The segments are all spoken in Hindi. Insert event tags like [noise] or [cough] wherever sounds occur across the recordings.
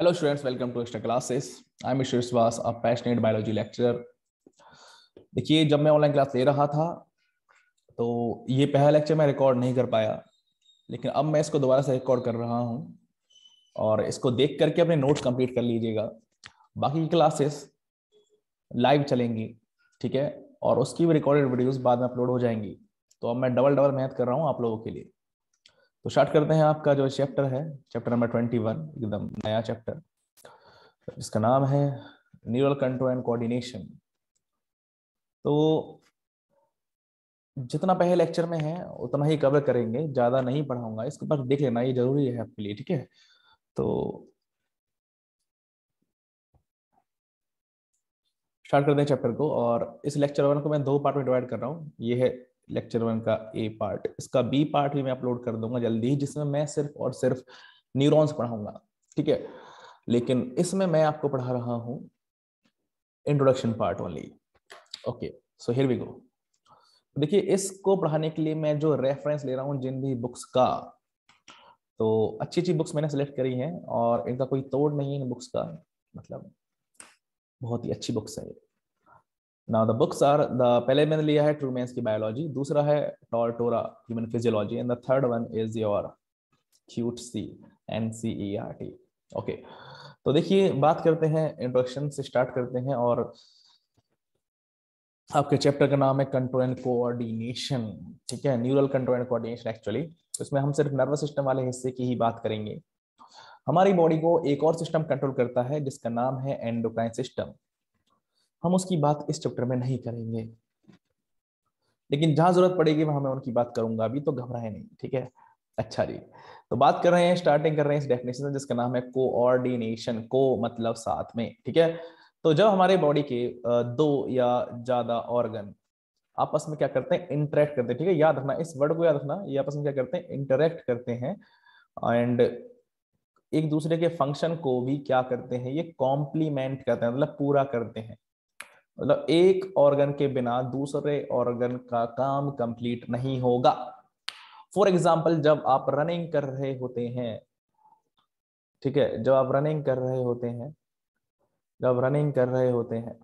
Hello students, welcome to Extra Classes. I'm Ishwar Svas, a passionate biology lecturer. देखिए जब मैं ऑनलाइन क्लास ले रहा था तो ये पहला लेक्चर मैं रिकॉर्ड नहीं कर पाया लेकिन अब मैं इसको दोबारा से रिकॉर्ड कर रहा हूँ और इसको देख करके अपने नोट्स कंप्लीट कर लीजिएगा बाकी की क्लासेस लाइव चलेंगी ठीक है और उसकी भी रिकॉर्डेड वीडियोस बाद में अपलोड हो जाएंगी तो अब मैं डबल डबल मेहनत कर रहा हूँ आप लोगों के लिए तो स्टार्ट करते हैं आपका जो चैप्टर है चैप्टर नंबर ट्वेंटी वन एकदम नया चैप्टर इसका नाम है न्यूरल कंट्रोल एंड कोऑर्डिनेशन तो जितना पहले लेक्चर में है उतना ही कवर करेंगे ज़्यादा नहीं पढ़ाऊंगा इसके बाद देख लेना ये जरूरी है आपके लिए ठीक है तो स्टार्ट करते हैं चैप्टर को और इस लेक्चर वन को मैं दो पार्ट में डिवाइड कर रहा हूँ ये है लेक्चर वन का ए पार्ट इसका बी पार्ट भी मैं अपलोड कर दूंगा जल्दी ही जिसमें मैं सिर्फ और सिर्फ न्यूरॉन्स पढ़ाऊंगा ठीक है लेकिन इसमें मैं आपको पढ़ा रहा हूं introduction part only okay so here we go देखिए इसको पढ़ाने के लिए मैं जो रेफरेंस ले रहा हूँ जिन भी बुक्स का तो अच्छी अच्छी बुक्स मैंने सेलेक्ट करी हैं और इनका कोई तोड़ नहीं है इन बुक्स का मतलब बहुत ही अच्छी बुक्स है ये now the books are the पहले मैंने लिया है ट्रूमेंस की बायोलॉजी दूसरा है Tortora human physiology and the third one is your cute C N C E R T okay तो देखिए बात करते हैं इंट्रोडक्शन से स्टार्ट करते हैं और आपके चैप्टर का नाम है कंट्रोल एंड कोऑर्डिनेशन ठीक है neural control and coordination actually तो इसमें हम सिर्फ नर्वस सिस्टम वाले हिस्से की ही बात करेंगे हमारी बॉडी को एक और सिस्टम कंट्रोल करता है जिसका नाम है एंडोक्राइन सिस्टम हम उसकी बात इस चैप्टर में नहीं करेंगे लेकिन जहां जरूरत पड़ेगी वहां मैं उनकी बात करूंगा अभी तो घबराए नहीं ठीक है अच्छा जी तो बात कर रहे हैं स्टार्टिंग कर रहे हैं इस डेफिनेशन से जिसका नाम है कोऑर्डिनेशन को मतलब साथ में ठीक है तो जब हमारे बॉडी के दो या ज्यादा ऑर्गन आपस में क्या करते हैं इंटरेक्ट करते हैं ठीक है याद रखना इस वर्ड को याद रखना ये आपस में क्या करते हैं इंटरेक्ट करते हैं एंड एक दूसरे के फंक्शन को भी क्या करते हैं ये कॉम्प्लीमेंट करते हैं मतलब पूरा करते हैं मतलब एक ऑर्गन के बिना दूसरे ऑर्गन का काम कंप्लीट नहीं होगा फॉर एग्जाम्पल जब आप रनिंग कर रहे होते हैं ठीक है जब आप रनिंग कर रहे होते हैं जब रनिंग कर रहे होते हैं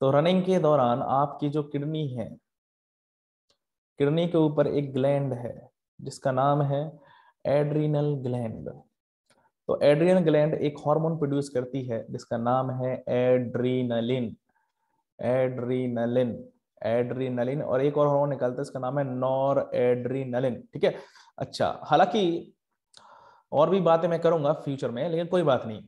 तो रनिंग के दौरान आपकी जो किडनी है किडनी के ऊपर एक ग्लैंड है जिसका नाम है एड्रीनल ग्लैंड तो एड्रीनल ग्लैंड एक हार्मोन प्रोड्यूस करती है जिसका नाम है एड्रीनलिन एड्रीनलिन एड्रीनलिन और एक और हॉर्मोन निकलता है इसका नाम है नॉर एड्रीनलिन ठीक है अच्छा हालांकि और भी बातें मैं करूंगा फ्यूचर में लेकिन कोई बात नहीं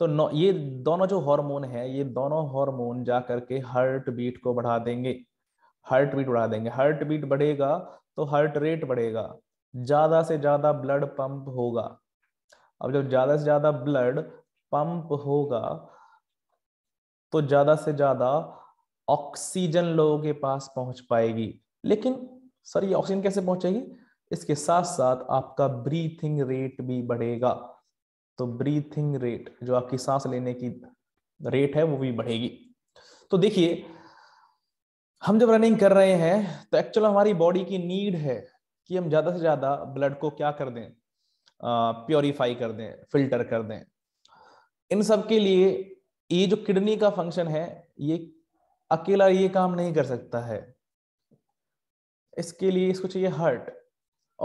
तो ये दोनों जो हार्मोन है ये दोनों हार्मोन जा करके हार्ट बीट को बढ़ा देंगे हार्ट बीट बढ़ा देंगे हार्ट बीट बढ़ेगा तो हार्ट रेट बढ़ेगा ज्यादा से ज्यादा ब्लड पंप होगा अब जब ज्यादा से ज्यादा ब्लड पंप होगा तो ज्यादा से ज्यादा ऑक्सीजन लोगों के पास पहुंच पाएगी लेकिन सर ये ऑक्सीजन कैसे पहुंचेगी इसके साथ साथ आपका ब्रीथिंग रेट भी बढ़ेगा तो ब्रीथिंग रेट जो आपकी सांस लेने की रेट है वो भी बढ़ेगी तो देखिए हम जब रनिंग कर रहे हैं तो एक्चुअल हमारी बॉडी की नीड है कि हम ज्यादा से ज्यादा ब्लड को क्या कर दें प्योरीफाई कर दें फिल्टर कर दें इन सब के लिए ये जो किडनी का फंक्शन है ये अकेला ये काम नहीं कर सकता है इसके लिए इसको चाहिए हार्ट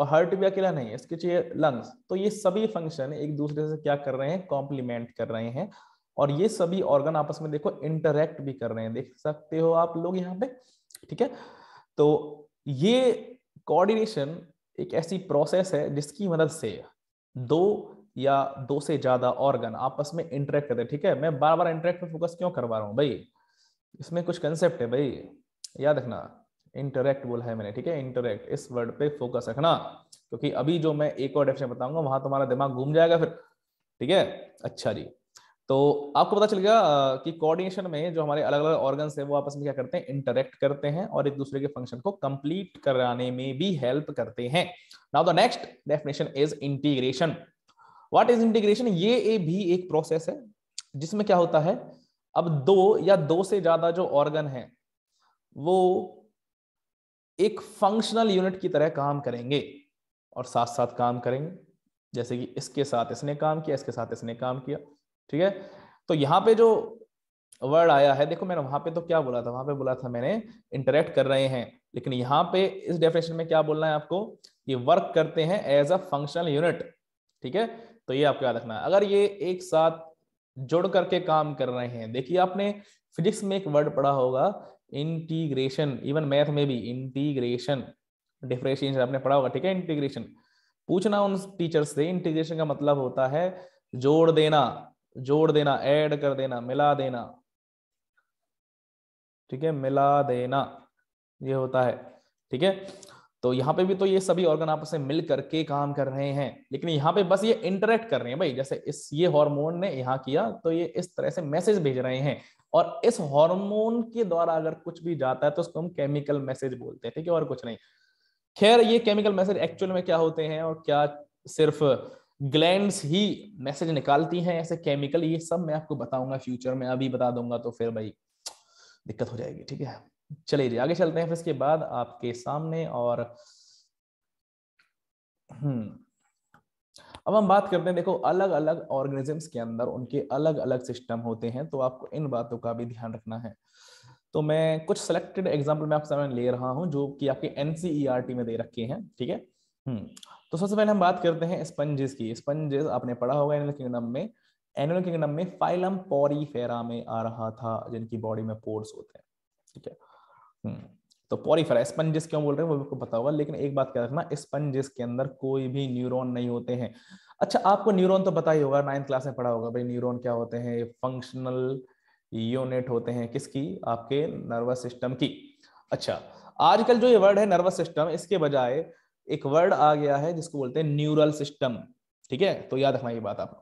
और हार्ट भी अकेला नहीं है इसके चाहिए लंग्स तो ये सभी फंक्शन एक दूसरे से क्या कर रहे हैं कॉम्प्लीमेंट कर रहे हैं और ये सभी ऑर्गन आपस में देखो इंटरेक्ट भी कर रहे हैं देख सकते हो आप लोग यहाँ पे ठीक है तो ये कोऑर्डिनेशन एक ऐसी प्रोसेस है जिसकी मदद से दो या दो से ज्यादा ऑर्गन आपस में इंटरेक्ट करते हैं ठीक है मैं बार बार इंटरेक्ट पर फोकस क्यों करवा रहा हूँ भाई इसमें कुछ कंसेप्ट है भाई याद रखना इंटरेक्ट बोला है मैंने ठीक है इंटरेक्ट इस वर्ड पे फोकस रखना क्योंकि अभी जो मैं एक और डेफिनेशन बताऊंगा वहां तुम्हारा दिमाग घूम जाएगा फिर ठीक है अच्छा जी तो आपको पता चल गया कि कोऑर्डिनेशन में जो हमारे अलग अलग ऑर्गन है वो आपस में क्या करते हैं इंटरेक्ट करते हैं और एक दूसरे के फंक्शन को कंप्लीट कराने में भी हेल्प करते हैं now the next definition is integration what is integration ये भी एक प्रोसेस है जिसमें क्या होता है अब दो या दो से ज्यादा जो ऑर्गन है वो एक फंक्शनल यूनिट की तरह काम करेंगे और साथ साथ काम करेंगे जैसे कि इसके साथ इसने काम किया इसके साथ इसने काम किया ठीक है तो यहां पे जो वर्ड आया है देखो मैंने वहां पे तो क्या बोला था वहां पे बोला था मैंने इंटरेक्ट कर रहे हैं लेकिन यहां पे इस डेफिनेशन में क्या बोलना है आपको ये वर्क करते हैं एज अ फंक्शनल यूनिट ठीक है तो ये आपको याद रखना है अगर ये एक साथ जुड़ करके काम कर रहे हैं देखिए आपने फिजिक्स में एक वर्ड पढ़ा होगा इंटीग्रेशन इवन मैथ में भी इंटीग्रेशन डिफ्रेंशिएशन आपने पढ़ा होगा ठीक है इंटीग्रेशन पूछना उन टीचर से इंटीग्रेशन का मतलब होता है जोड़ देना जोड़ देना ऐड कर देना मिला देना ठीक है मिला देना ये होता है ठीक है तो यहाँ पे भी तो ये सभी ऑर्गन आपस में मिल करके काम कर रहे हैं लेकिन यहाँ पे बस ये इंटरेक्ट कर रहे हैं भाई जैसे इस ये हार्मोन ने यहाँ किया तो ये इस तरह से मैसेज भेज रहे हैं और इस हार्मोन के द्वारा अगर कुछ भी जाता है तो उसको हम केमिकल मैसेज बोलते हैं ठीक है और कुछ नहीं खैर ये केमिकल मैसेज एक्चुअल में क्या होते हैं और क्या सिर्फ ग्लैंड ही मैसेज निकालती हैं ऐसे केमिकल ये सब मैं आपको बताऊंगा फ्यूचर में अभी बता दूंगा तो फिर भाई दिक्कत हो जाएगी ठीक है चलिए जी आगे चलते हैं फिर इसके बाद आपके सामने और हम्म, अब हम बात करते हैं देखो अलग अलग ऑर्गेनिजम्स के अंदर उनके अलग अलग सिस्टम होते हैं तो आपको इन बातों का भी ध्यान रखना है तो मैं कुछ सिलेक्टेड एग्जाम्पल मैं आपके सामने ले रहा हूं जो कि आपके एनसीईआरटी e में दे रखे हैं ठीक है हम्म, तो सबसे पहले हम बात करते हैं स्पंजेस की स्पंजेस आपने पढ़ा होगा एनिमल किंगडम में एनिमल किंगडम में फाइलम पोरी में आ रहा था जिनकी बॉडी में पोर्स होते हैं ठीक है हम्म, तो पॉरीफेरा स्पंजिस क्यों बोल रहे हैं वो आपको पता होगा लेकिन एक बात क्या रखना स्पंजिस के अंदर कोई भी न्यूरॉन नहीं होते हैं अच्छा आपको न्यूरॉन तो पता ही होगा नाइन्थ क्लास में पढ़ा होगा भाई न्यूरॉन क्या होते हैं फंक्शनल यूनिट होते हैं किसकी आपके नर्वस सिस्टम की अच्छा आजकल जो ये वर्ड है नर्वस सिस्टम इसके बजाय एक वर्ड आ गया है जिसको बोलते हैं न्यूरल सिस्टम ठीक है तो याद रखना ये बात आप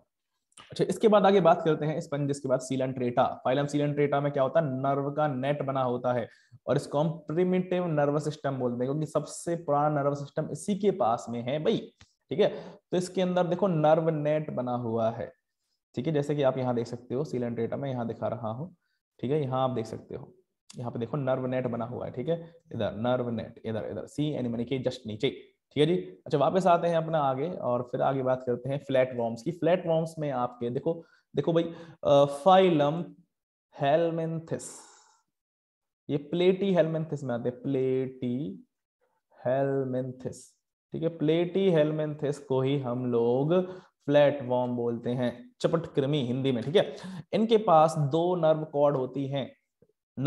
अच्छा इसके बाद आगे बात करते हैं स्पंज इसके बाद सीलन ट्रेटा फाइलम सीलन ट्रेटा में क्या होता है नर्व का नेट बना होता है और इसको हम प्रिमिटिव नर्वस सिस्टम बोलते हैं क्योंकि सबसे पुराना नर्वस सिस्टम इसी के पास में है भाई ठीक है तो इसके अंदर देखो नर्व नेट बना हुआ है ठीक है जैसे कि आप यहाँ देख सकते हो सीलन ट्रेटा में यहाँ दिखा रहा हूँ ठीक है यहाँ आप देख सकते हो यहाँ पे देखो नर्व नेट बना हुआ है ठीक है इधर नर्व नेट इधर इधर सी एनिमनी के जस्ट नीचे ठीक है जी अच्छा वापस आते हैं अपना आगे और फिर आगे बात करते हैं फ्लैट वॉर्म्स की फ्लैट वॉर्म्स में आपके देखो देखो भाई फाइलम हेलमेंथिस ये प्लेटी हेलमेंथिस में आते हैं प्लेटी हेलमेंथिस ठीक है प्लेटी हेलमेंथिस को ही हम लोग फ्लैट वॉर्म बोलते हैं चपट कृमि हिंदी में ठीक है इनके पास दो नर्व कॉर्ड होती हैं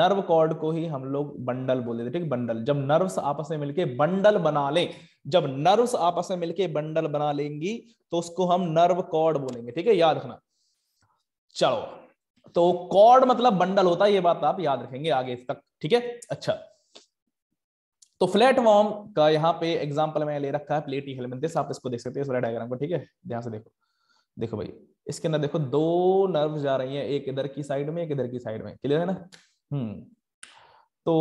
नर्व कॉर्ड को ही हम लोग बंडल बोल देते ठीक बंडल जब नर्व्स आपस में मिलके बंडल बना लें जब नर्व्स आपस में मिलके बंडल बना लेंगी तो उसको हम नर्व कॉर्ड बोलेंगे ठीक है याद रखना चलो तो कॉर्ड मतलब बंडल होता है ये बात आप याद रखेंगे आगे तक ठीक है अच्छा तो फ्लैट वॉर्म का यहाँ पे एग्जाम्पल मैं ले रखा है प्लेटी हेलमेंथिस आप इसको देख सकते हैं इस डायग्राम को ठीक है ध्यान से देखो देखो भाई इसके अंदर देखो दो नर्व जा रही है एक इधर की साइड में एक इधर की साइड में क्लियर है ना हम्म तो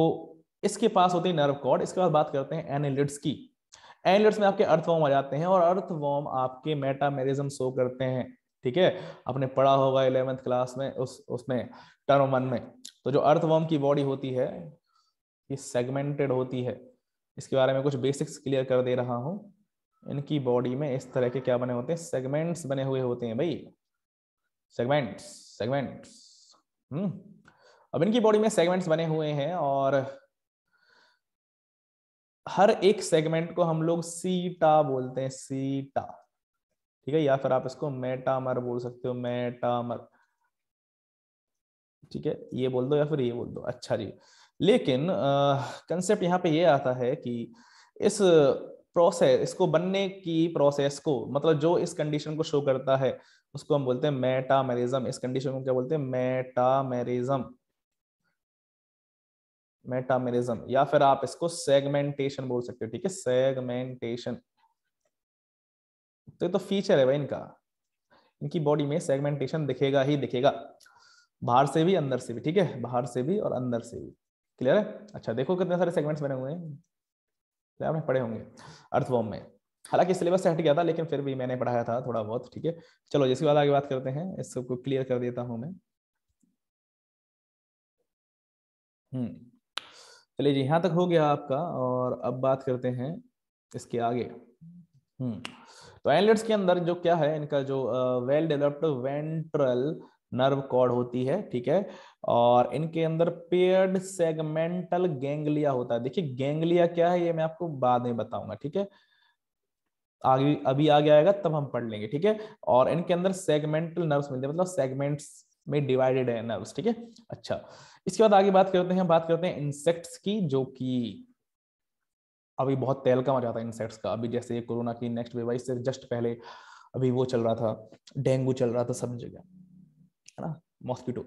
इसके पास होती है नर्व कॉर्ड इसके बाद बात करते हैं एनिलिड्स की एनलेट्स में आपके अर्थवॉर्म आ जाते हैं और अर्थवॉर्म आपके मेटामेरिज्म शो करते हैं ठीक है आपने पढ़ा होगा इलेवेंथ क्लास में उस उसमें टर्म वन में तो जो अर्थवॉर्म की बॉडी होती है ये सेगमेंटेड होती है इसके बारे में कुछ बेसिक्स क्लियर कर दे रहा हूँ इनकी बॉडी में इस तरह के क्या बने होते हैं सेगमेंट्स बने हुए होते हैं भाई सेगमेंट्स सेगमेंट्स हम्म अब इनकी बॉडी में सेगमेंट्स बने हुए हैं और हर एक सेगमेंट को हम लोग सीटा बोलते हैं सीटा ठीक है या फिर आप इसको मेटामर बोल सकते हो मेटामर ठीक है ये बोल दो या फिर ये बोल दो अच्छा जी लेकिन कंसेप्ट यहाँ पे ये आता है कि इस प्रोसेस इसको बनने की प्रोसेस को मतलब जो इस कंडीशन को शो करता है उसको हम बोलते हैं मेटामेरिज्म इस कंडीशन को क्या बोलते हैं मेटामेरिज्म मेटामेरिज्म या फिर आप इसको सेगमेंटेशन बोल सकते हो ठीक है सेगमेंटेशन तो ये तो फीचर है भाई इनका इनकी बॉडी में सेगमेंटेशन दिखेगा ही दिखेगा बाहर से भी अंदर से भी ठीक है बाहर से भी और अंदर से भी क्लियर है अच्छा देखो कितने सारे सेगमेंट्स बने हुए हैं आपने पढ़े होंगे अर्थवॉम में हालांकि सिलेबस से हट गया था लेकिन फिर भी मैंने पढ़ाया था थोड़ा बहुत ठीक है चलो जिसके बाद आगे बात करते हैं इसको क्लियर कर देता हूं मैं हम्म चलिए जी यहाँ तक हो गया आपका और अब बात करते हैं इसके आगे हम्म तो एनलेट्स के अंदर जो क्या है इनका जो well developed ventral nerve cord होती है ठीक है और इनके अंदर पेयर्ड सेगमेंटल गैंगलिया होता है देखिए गैंगलिया क्या है ये मैं आपको बाद में बताऊंगा ठीक है आगे अभी आगे आएगा तब हम पढ़ लेंगे ठीक है और इनके अंदर सेगमेंटल नर्व्स मिलते हैं मतलब सेगमेंट्स में डिवाइडेड है नर्व्स ठीक है अच्छा इसके बाद आगे बात करते हैं बात करते हैं इंसेक्ट्स की जो कि अभी बहुत तेल का आ जाता है इंसेक्ट्स का अभी जैसे कोरोना की नेक्स्ट वेव आई से जस्ट पहले अभी वो चल रहा था डेंगू चल रहा था सब जगह है ना मॉस्किटो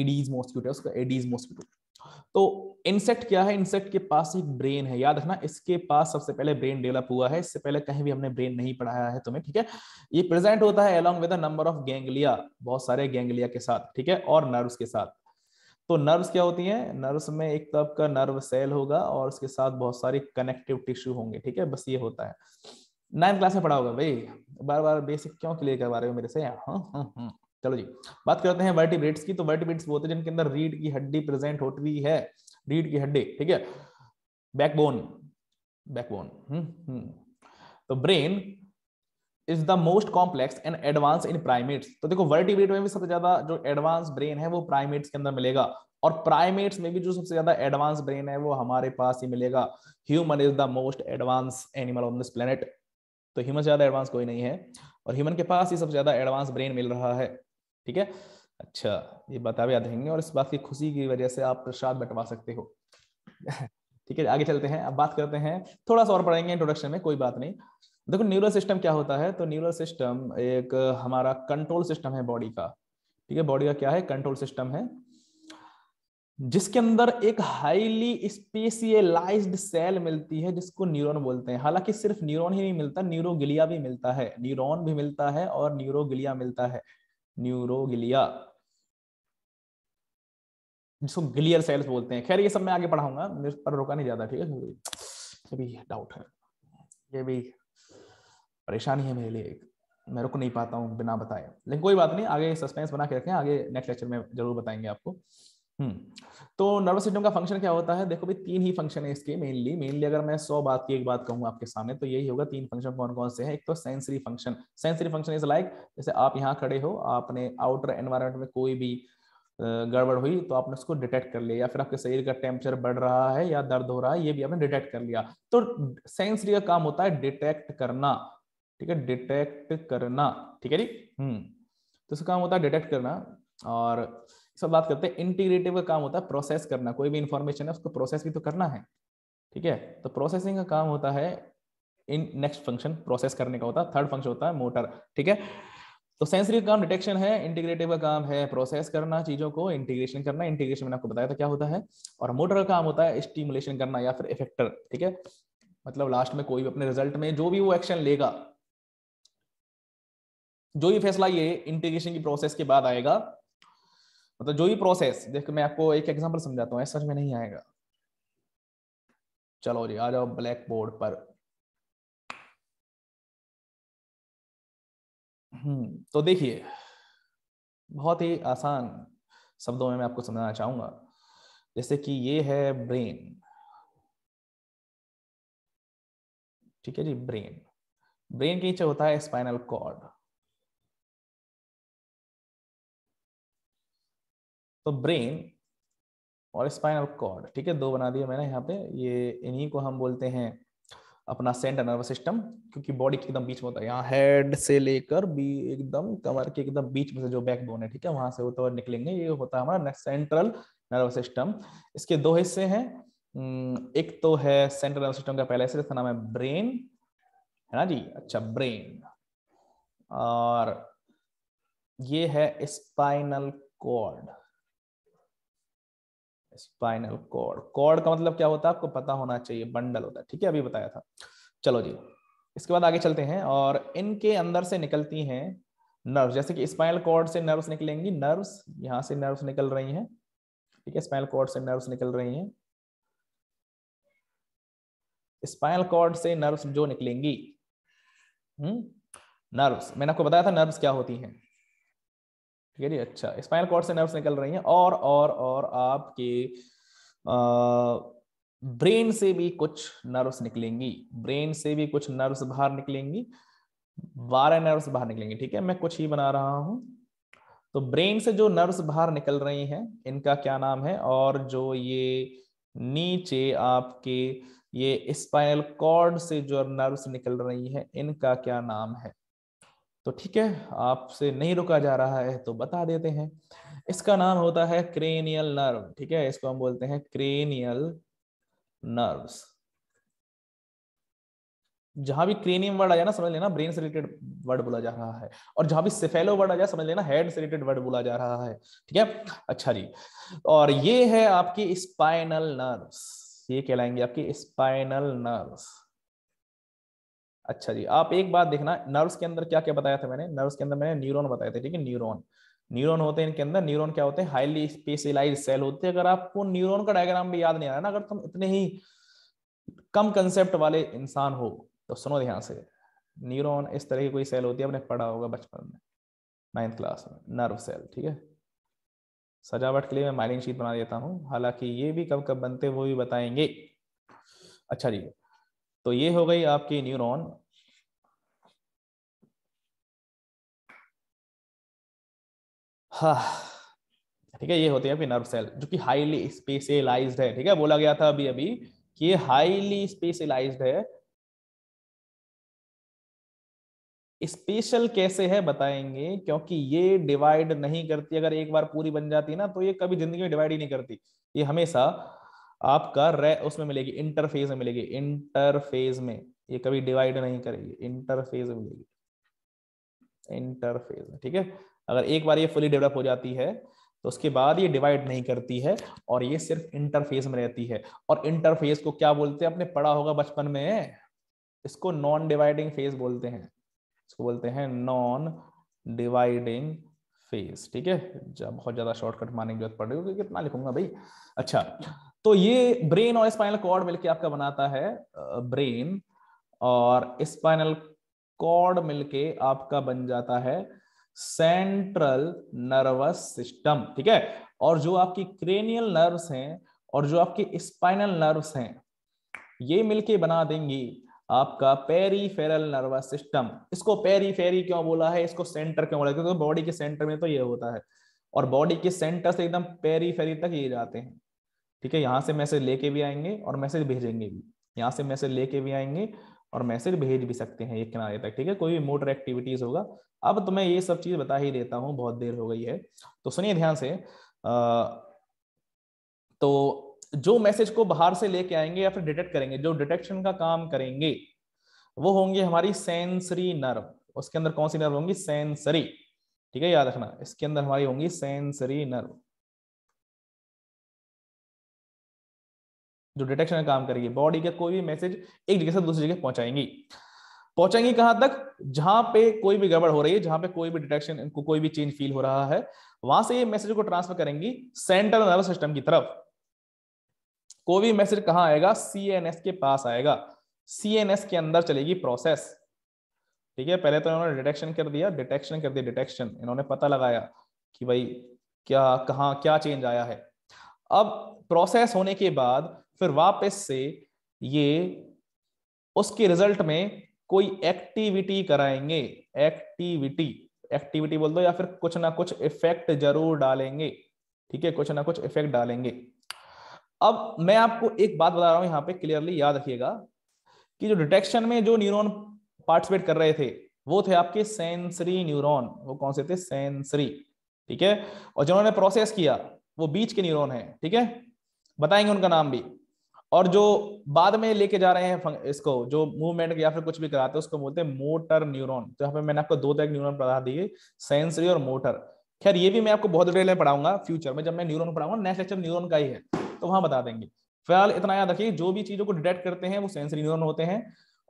एडीज मॉस्किटो उसका एडीज मॉस्किटो तो इंसेक्ट क्या है इंसेक्ट के पास एक ब्रेन है याद रखना इसके पास सबसे पहले ब्रेन डेवलप हुआ है इससे पहले कहीं भी हमने ब्रेन नहीं पढ़ाया है तुम्हें ठीक है ये प्रेजेंट होता है along with number of ganglia बहुत सारे गैंगलिया के साथ ठीक है और नर्व्स के साथ तो नर्व्स क्या होती हैं नर्व्स में एक तो का नर्व सेल होगा और उसके साथ बहुत सारी कनेक्टिव टिश्यू होंगे ठीक है बस ये होता है नाइन्थ क्लास में पढ़ा होगा भाई बार बार बेसिक क्यों क्लियर करवा रहे हो मेरे से हाँ हाँ हाँ चलो जी बात करते हैं वर्टिब्रेट्स की तो वर्टिब्रेट्स वो होते हैं जिनके अंदर रीढ़ की हड्डी प्रेजेंट होती है रीढ़ की हड्डी ठीक है बैकबोन बैकबोन हम्म, हम्म। तो brain is the most complex and advance in primates तो देखो वर्टिब्रेट में भी सबसे ज्यादा जो एडवांस ब्रेन है वो प्राइमेट्स के अंदर मिलेगा और प्राइमेट्स में भी जो सबसे ज्यादा एडवांस ब्रेन है वो हमारे पास ही मिलेगा human is the most advance animal on this planet तो ह्यूमन से ज्यादा एडवांस कोई नहीं है और ह्यूमन के पास ही सबसे ज्यादा एडवांस ब्रेन मिल रहा है ठीक है अच्छा ये बतावे आप याद रहेंगे और इस बात की खुशी की वजह से आप प्रसाद बंटवा सकते हो [laughs] ठीक है आगे चलते हैं अब बात करते हैं थोड़ा सा और पढ़ेंगे इंट्रोडक्शन में कोई बात नहीं देखो न्यूरल सिस्टम क्या होता है तो न्यूरल सिस्टम एक हमारा कंट्रोल सिस्टम है बॉडी का ठीक है बॉडी का क्या है कंट्रोल सिस्टम है जिसके अंदर एक हाईली स्पेशियलाइज्ड सेल मिलती है जिसको न्यूरॉन बोलते हैं हालांकि सिर्फ न्यूरॉन ही नहीं मिलता न्यूरोगिलिया भी मिलता है न्यूरॉन भी मिलता है और न्यूरोगिलिया मिलता है न्यूरोगिलिया जिसको ग्लियर सेल्स बोलते हैं खैर ये सब मैं आगे पढ़ाऊंगा मेरे पर रोका नहीं जाता ठीक है ये भी डाउट है ये भी परेशानी है मेरे लिए मैं रुक नहीं पाता हूँ बिना बताए लेकिन कोई बात नहीं आगे सस्पेंस बना के रखें आगे नेक्स्ट लेक्चर में जरूर बताएंगे आपको हम्म, तो नर्वस सिस्टम का फंक्शन क्या होता है देखो भाई तीन ही फंक्शन है इसके मेनली मेनली अगर मैं सौ बात की एक बात कहूँ आपके सामने तो यही होगा तीन फंक्शन कौन कौन से हैं एक तो sensory function sensory function is like जैसे आप यहाँ खड़े हो आपने आउटर एनवायरमेंट में कोई भी गड़बड़ हुई तो आपने उसको डिटेक्ट कर लिया या फिर आपके शरीर का टेम्परेचर बढ़ रहा है या दर्द हो रहा है ये भी आपने डिटेक्ट कर लिया तो सेंसरी का काम होता है डिटेक्ट करना ठीक है डिटेक्ट करना ठीक है जी हम्म तो इसका काम होता है डिटेक्ट करना और सब बात करते हैं इंटीग्रेटिव का काम होता है प्रोसेस करना कोई भी इंफॉर्मेशन है उसको प्रोसेस भी तो करना है ठीक है तो प्रोसेसिंग का काम होता है इन नेक्स्ट फंक्शन प्रोसेस करने का होता है थर्ड फंक्शन होता है मोटर ठीक है तो सेंसरी का काम डिटेक्शन है इंटीग्रेटिव का काम है प्रोसेस करना चीजों को इंटीग्रेशन करना इंटीग्रेशन मैंने आपको बताया था क्या होता है और मोटर का काम होता है स्टीमुलेशन करना या फिर इफेक्टर ठीक है मतलब लास्ट में कोई भी अपने रिजल्ट में जो भी वो एक्शन लेगा जो भी फैसला ये इंटीग्रेशन की प्रोसेस के बाद आएगा मतलब जो भी प्रोसेस देख मैं आपको एक एग्जांपल समझाता हूँ समझ में नहीं आएगा चलो जी आ जाओ ब्लैक बोर्ड पर हम्म तो देखिए बहुत ही आसान शब्दों में मैं आपको समझाना चाहूंगा जैसे कि ये है ब्रेन ठीक है जी ब्रेन ब्रेन के नीचे होता है स्पाइनल कॉर्ड तो ब्रेन और स्पाइनल कॉर्ड ठीक है दो बना दिए मैंने यहाँ पे ये इन्हीं को हम बोलते हैं अपना सेंटर नर्वस सिस्टम क्योंकि बॉडी के एकदम बीच में होता है यहाँ हेड से लेकर भी एकदम कमर के एकदम बीच में से जो बैकबोन है ठीक है वहां से वो तो निकलेंगे ये होता है हमारा सेंट्रल नर्वस सिस्टम इसके दो हिस्से हैं हम्म, एक तो है सेंट्रल नर्वस सिस्टम का पहला हिस्सा जिसका नाम है ब्रेन है ना जी अच्छा ब्रेन और ये है spinal cord spinal cord cord का मतलब क्या होता है आपको पता होना चाहिए बंडल होता है ठीक है अभी बताया था चलो जी इसके बाद आगे चलते हैं और इनके अंदर से निकलती हैं नर्व्स जैसे कि स्पाइनल कॉर्ड से नर्व्स निकलेंगी नर्व्स यहाँ से नर्व्स निकल रही हैं ठीक है स्पाइनल कॉर्ड से नर्व्स निकल रही हैं स्पाइनल कॉर्ड से नर्व्स जो निकलेंगी हम्म, नर्व्स मैंने आपको बताया था नर्व्स क्या होती हैं ठीक है जी अच्छा स्पाइनल कॉर्ड से नर्व्स निकल रही हैं और और और आपके ब्रेन से भी कुछ नर्व्स निकलेंगी ब्रेन से भी कुछ नर्व्स बाहर निकलेंगी बारह नर्व्स बाहर निकलेंगी ठीक है मैं कुछ ही बना रहा हूं तो ब्रेन से जो नर्व्स बाहर निकल रही हैं इनका क्या नाम है और जो ये नीचे आपके ये स्पाइनल कॉर्ड से जो नर्व्स निकल रही हैं इनका क्या नाम है तो ठीक है आपसे नहीं रुका जा रहा है तो बता देते हैं इसका नाम होता है क्रेनियल नर्व ठीक है इसको हम बोलते हैं क्रेनियल नर्व्स जहां भी क्रेनियम वर्ड आ जाए ना समझ लेना ब्रेन से रिलेटेड वर्ड बोला जा रहा है और जहां भी सिफेलो वर्ड आ जाए समझ लेना हेड से रिलेटेड वर्ड बोला जा रहा है ठीक है अच्छा जी और ये है आपकी स्पाइनल नर्व्स ये कहलाएंगे आपकी स्पाइनल नर्व्स अच्छा जी आप एक बात देखना नर्व्स के अंदर क्या क्या बताया था मैंने नर्व्स के अंदर मैंने न्यूरॉन बताए थे ठीक है न्यूरॉन न्यूरॉन होते हैं इनके अंदर न्यूरॉन क्या होते हैं हाईली स्पेशलाइज सेल होते हैं अगर आपको न्यूरॉन का डायग्राम भी याद नहीं आ रहा ना अगर तुम इतने ही कम कंसेप्ट वाले इंसान हो तो सुनो ध्यान से न्यूरॉन इस तरह की कोई सेल होती है आपने पढ़ा होगा बचपन में नाइन्थ क्लास में नर्व सेल ठीक है सजावट के लिए मैं माइनिंग शीट बना देता हूँ हालांकि ये भी कब कब बनते वो भी बताएंगे अच्छा जी तो ये हो गई आपकी न्यूरॉन हाँ ठीक है ये होती है अभी नर्व सेल जो कि हाईली स्पेशलाइज्ड है ठीक है बोला गया था अभी अभी कि ये हाईली स्पेशलाइज्ड है स्पेशल कैसे है बताएंगे क्योंकि ये डिवाइड नहीं करती अगर एक बार पूरी बन जाती ना तो ये कभी जिंदगी में डिवाइड ही नहीं करती ये हमेशा आपका रे उसमें मिलेगी इंटरफेज में मिलेगी इंटरफेज में ये कभी डिवाइड नहीं करेगी इंटरफेज में मिलेगी इंटरफेज में ठीक है अगर एक बार ये फुली डेवलप हो जाती है तो उसके बाद ये डिवाइड नहीं करती है और ये सिर्फ इंटरफेस में रहती है और इंटरफेस को क्या बोलते हैं आपने पढ़ा होगा बचपन में इसको नॉन डिवाइडिंग फेज बोलते हैं इसको बोलते हैं नॉन डिवाइडिंग फेज ठीक है जब बहुत ज्यादा शॉर्टकट मारने की जरूरत पड़ रही होगी कितना लिखूंगा भाई अच्छा तो ये ब्रेन और स्पाइनल कॉर्ड मिलके आपका बनाता है ब्रेन और स्पाइनल कॉर्ड मिलके आपका बन जाता है सेंट्रल नर्वस सिस्टम ठीक है और जो आपकी क्रेनियल नर्व्स हैं और जो आपकी स्पाइनल नर्व्स हैं ये मिलके बना देंगी आपका पेरीफेरल नर्वस सिस्टम इसको पेरीफेरी क्यों बोला है इसको सेंटर क्यों बोला है क्योंकि बॉडी के सेंटर में तो ये होता है और बॉडी के सेंटर से एकदम पेरीफेरी तक ये जाते हैं ठीक है यहाँ से मैसेज लेके भी आएंगे और मैसेज भेजेंगे भी यहाँ से मैसेज लेके भी आएंगे और मैसेज भेज भी सकते हैं एक किनारे तक ठीक है कोई भी मोटर एक्टिविटीज होगा अब तो मैं ये सब चीज बता ही देता हूँ बहुत देर हो गई है तो सुनिए ध्यान से आ, तो जो मैसेज को बाहर से लेके आएंगे या फिर डिटेक्ट करेंगे जो डिटेक्शन का काम करेंगे वो होंगे हमारी सेंसरी नर्व उसके अंदर कौन सी नर्व होंगी सेंसरी ठीक है याद रखना इसके अंदर हमारी होंगी सेंसरी नर्व जो डिटेक्शन का काम करेगी बॉडी का कोई भी मैसेज एक जगह से दूसरी जगह पहुंचाएंगी पहुंचेंगी कहां तक जहां पे कोई भी गड़बड़ हो रही है जहां पे कोई भी डिटेक्शन को कोई भी चेंज फील हो रहा है वहां से ये मैसेज को ट्रांसफर करेंगी सेंट्रल नर्वस सिस्टम की तरफ कोई भी मैसेज कहां आएगा सी के पास आएगा सी के अंदर चलेगी प्रोसेस ठीक है पहले तो इन्होंने डिटेक्शन कर दिया डिटेक्शन कर दिया डिटेक्शन इन्होंने पता लगाया कि भाई क्या कहा क्या चेंज आया है अब प्रोसेस होने के बाद फिर वापस से ये उसके रिजल्ट में कोई एक्टिविटी कराएंगे एक्टिविटी एक्टिविटी बोल दो या फिर कुछ ना कुछ इफेक्ट जरूर डालेंगे ठीक है कुछ ना कुछ इफेक्ट डालेंगे अब मैं आपको एक बात बता रहा हूं यहां पे क्लियरली याद रखिएगा कि जो डिटेक्शन में जो न्यूरॉन पार्टिसिपेट कर रहे थे वो थे आपके सेंसरी न्यूरॉन वो कौन से थे सेंसरी ठीक है और जिन्होंने प्रोसेस किया वो बीच के न्यूरॉन है ठीक है बताएंगे उनका नाम भी और जो बाद में लेके जा रहे हैं इसको जो मूवमेंट या फिर कुछ भी कराते हैं उसको बोलते हैं मोटर न्यूरॉन तो यहाँ पे मैंने आपको दो तरह के न्यूरॉन पढ़ा दिए सेंसरी और मोटर खैर ये भी मैं आपको बहुत डिटेल में पढ़ाऊंगा फ्यूचर में जब मैं न्यूरोन पढ़ाऊंगा नेक्स्ट लेक्चर न्यूरोन का ही है तो वहां बता देंगे फिलहाल इतना याद रखिए जो भी चीजों को डिटेक्ट करते हैं वो सेंसरी न्यूरोन होते हैं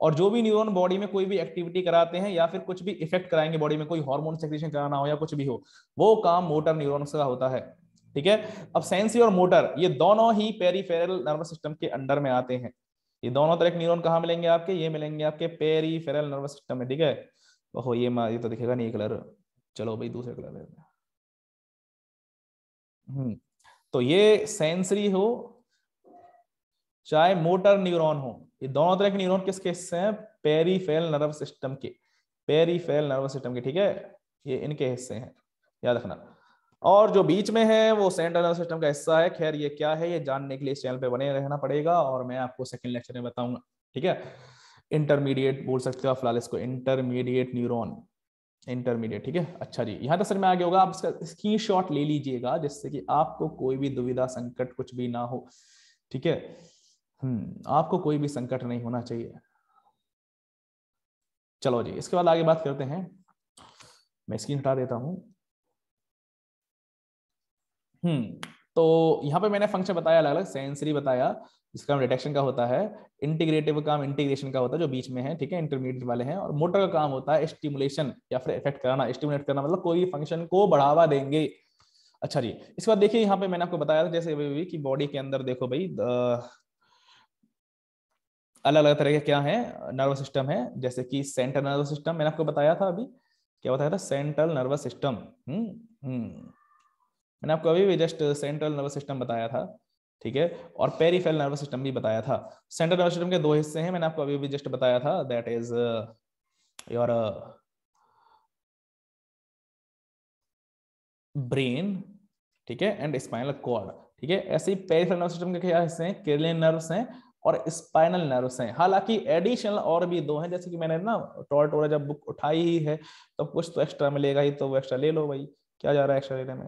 और जो भी न्यूरॉन बॉडी में कोई भी एक्टिविटी कराते हैं या फिर कुछ भी इफेक्ट कराएंगे बॉडी में कोई हार्मोन सेक्रेशन कराना हो या कुछ भी हो वो काम मोटर न्यूरॉन्स का होता है ठीक है अब सेंसी और मोटर ये दोनों ही पेरीफेरल नर्वस सिस्टम के अंडर में आते हैं ये दोनों तरह के न्यूरोन कहाँ मिलेंगे आपके ये मिलेंगे आपके पेरीफेरल नर्वस सिस्टम में ठीक है ओहो ये ये तो दिखेगा नहीं कलर चलो भाई दूसरे कलर हम्म तो ये सेंसरी हो चाहे मोटर न्यूरॉन हो ये दोनों तरह के न्यूरॉन किसके हिस्से हैं पेरीफेरल नर्वस सिस्टम के पेरीफेरल नर्वस सिस्टम के ठीक है ये इनके हिस्से हैं याद रखना और जो बीच में है वो सेंट अनल सिस्टम का हिस्सा है खैर ये क्या है ये जानने के लिए इस चैनल पे बने रहना पड़ेगा और मैं आपको सेकंड लेक्चर में बताऊंगा ठीक है इंटरमीडिएट बोल सकते हो फिलहाल इसको इंटरमीडिएट न्यूरॉन इंटरमीडिएट ठीक है अच्छा जी यहाँ तक सर में आगे होगा आप इसका स्क्रीन शॉट ले लीजिएगा जिससे कि आपको कोई भी दुविधा संकट कुछ भी ना हो ठीक है हम्म, आपको कोई भी संकट नहीं होना चाहिए चलो जी इसके बाद आगे बात करते हैं मैं स्क्रीन हटा देता हूँ हम्म तो यहाँ पे मैंने फंक्शन बताया अलग अलग सेंसरी बताया जिसका डिटेक्शन का होता है इंटीग्रेटिव काम इंटीग्रेशन का होता है जो बीच में है ठीक है इंटरमीडिएट वाले हैं और मोटर का काम होता है स्टिमुलेशन या फिर इफेक्ट कराना स्टिमुलेट करना मतलब कोई फंक्शन को बढ़ावा देंगे अच्छा जी इसके बाद देखिए यहाँ पे मैंने आपको बताया था जैसे भी कि बॉडी के अंदर देखो भाई अलग अलग तरह के क्या है नर्वस सिस्टम है जैसे कि सेंट्रल नर्वस सिस्टम मैंने आपको बताया था अभी क्या बताया था central nervous system hmm, hmm. मैंने आपको अभी भी जस्ट सेंट्रल नर्वस सिस्टम बताया था ठीक है और पेरीफेल नर्वस सिस्टम भी बताया था सेंट्रल नर्वस सिस्टम के दो हिस्से हैं मैंने आपको अभी भी जस्ट बताया था दैट इज योर ब्रेन ठीक है एंड स्पाइनल कॉर्ड ठीक है ऐसे ही पेरीफेल नर्वस सिस्टम के क्या हिस्से हैं केरलियन नर्व्स हैं और स्पाइनल नर्व्स हैं हालांकि एडिशनल और भी दो हैं जैसे कि मैंने ना टोरा टोरा जब बुक उठाई ही है तो कुछ तो एक्स्ट्रा मिलेगा ही तो वो एक्स्ट्रा ले लो भाई क्या जा रहा है एक्स्ट्रा लेने में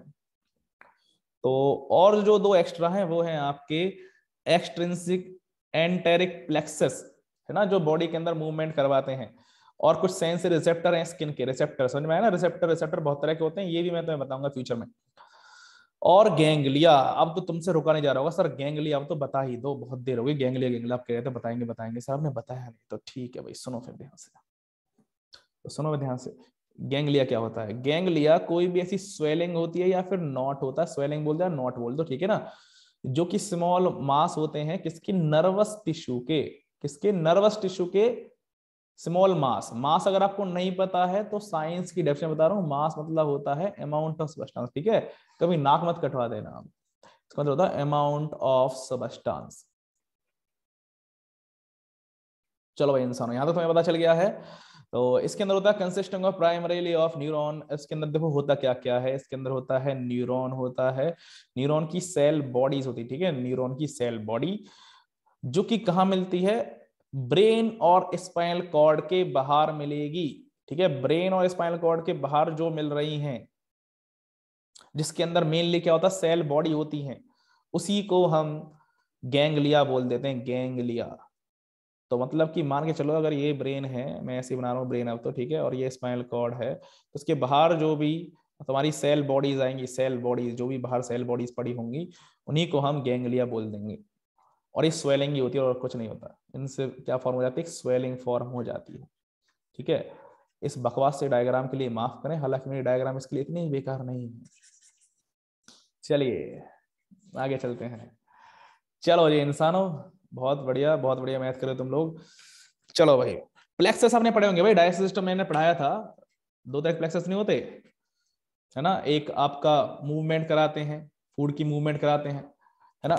तो और जो दो एक्स्ट्रा हैं वो हैं आपके एक्सट्रेंसिक एंटेरिक प्लेक्सेस है ना जो बॉडी के अंदर मूवमेंट करवाते हैं और कुछ सेंस रिसेप्टर हैं स्किन के रिसेप्टर समझ में आया ना रिसेप्टर रिसेप्टर बहुत तरह के होते हैं ये भी मैं तुम्हें बताऊंगा फ्यूचर में और गैंगलिया अब तो तुमसे रुका नहीं जा रहा होगा सर गैंगलिया अब तो बता ही दो बहुत देर होगी गैंगलिया गैंगलिया आप कह रहे थे बताएंगे बताएंगे सर आपने बताया नहीं तो ठीक है भाई सुनो फिर ध्यान से तो सुनो ध्यान से गैंगलिया क्या होता है गैंगलिया कोई भी ऐसी स्वेलिंग होती है या फिर नॉट होता है स्वेलिंग बोल दिया नॉट बोल दो ठीक है ना जो कि स्मॉल मास होते हैं किसकी नर्वस टिश्यू के किसके नर्वस टिश्यू के स्मॉल मास मास अगर आपको नहीं पता है तो साइंस की डेफिनेशन बता रहा हूँ मास मतलब होता है अमाउंट ऑफ सबस्टांस ठीक है कभी नाक मत कटवा देना इसका मतलब होता है अमाउंट ऑफ सबस्टांस चलो भाई इंसानों यहां तक तो तुम्हें पता चल गया है तो इसके अंदर होता है consisting of primarily of neuron इसके अंदर देखो होता क्या क्या है इसके अंदर होता है न्यूरॉन होता है न्यूरॉन की सेल बॉडीज होती है ठीक है न्यूरॉन की सेल बॉडी जो कि कहा मिलती है ब्रेन और स्पाइनल कॉर्ड के बाहर मिलेगी ठीक है ब्रेन और स्पाइनल कॉर्ड के बाहर जो मिल रही हैं जिसके अंदर मेनली क्या होता है सेल बॉडी होती है उसी को हम गैंगलिया बोल देते हैं गैंगलिया तो मतलब कि मान के चलो अगर ये ब्रेन है मैं ऐसे बना रहा हूँ ब्रेन अब तो ठीक है और ये स्पाइनल कॉर्ड है तो उसके बाहर जो भी तुम्हारी सेल बॉडीज आएंगी सेल बॉडीज जो भी बाहर सेल बॉडीज पड़ी होंगी उन्हीं को हम गैंगलिया बोल देंगे और ये स्वेलिंग ही होती है और कुछ नहीं होता इनसे क्या फॉर्म हो जाती है स्वेलिंग फॉर्म हो जाती है ठीक है इस बकवास से डायग्राम के लिए माफ करें हालांकि मेरी डायग्राम इसके लिए इतनी बेकार नहीं है चलिए आगे चलते हैं चलो जी इंसानों बहुत बढ़िया बहुत बढ़िया मैथ करे तुम लोग चलो भाई प्लेक्सेस आपने पढ़े होंगे भाई डायस सिस्टम मैंने पढ़ाया था दो तरह प्लेक्सेस नहीं होते है ना एक आपका मूवमेंट कराते हैं फूड की मूवमेंट कराते हैं है ना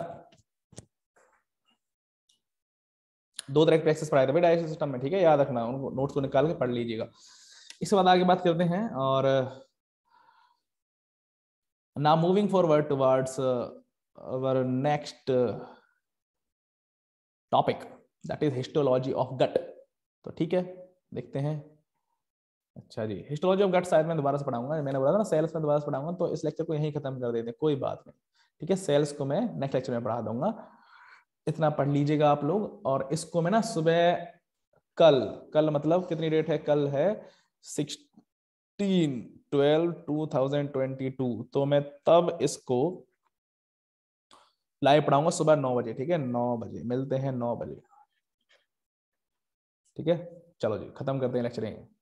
दो तरह के प्लेक्सेस पढ़ाए थे भाई डायस सिस्टम में ठीक है याद रखना उनको नोट्स को निकाल के पढ़ लीजिएगा इसके बाद आगे बात करते हैं और ना moving forward towards our next topic that is histology of gut तो ठीक है देखते हैं अच्छा जी हिस्टोलॉजी ऑफ गट शायद मैं दोबारा से पढ़ाऊंगा मैंने बोला था ना सेल्स में दोबारा से पढ़ाऊंगा तो इस लेक्चर को यहीं खत्म कर देते हैं कोई बात नहीं ठीक है सेल्स को मैं नेक्स्ट लेक्चर में पढ़ा दूंगा इतना पढ़ लीजिएगा आप लोग और इसको मैं ना सुबह कल कल मतलब कितनी डेट है कल है sixteen twelve two thousand twenty two तो मैं तब इसको लाइव पढ़ाऊंगा सुबह नौ बजे ठीक है नौ बजे मिलते हैं नौ बजे ठीक है चलो जी खत्म करते हैं लेक्चरिंग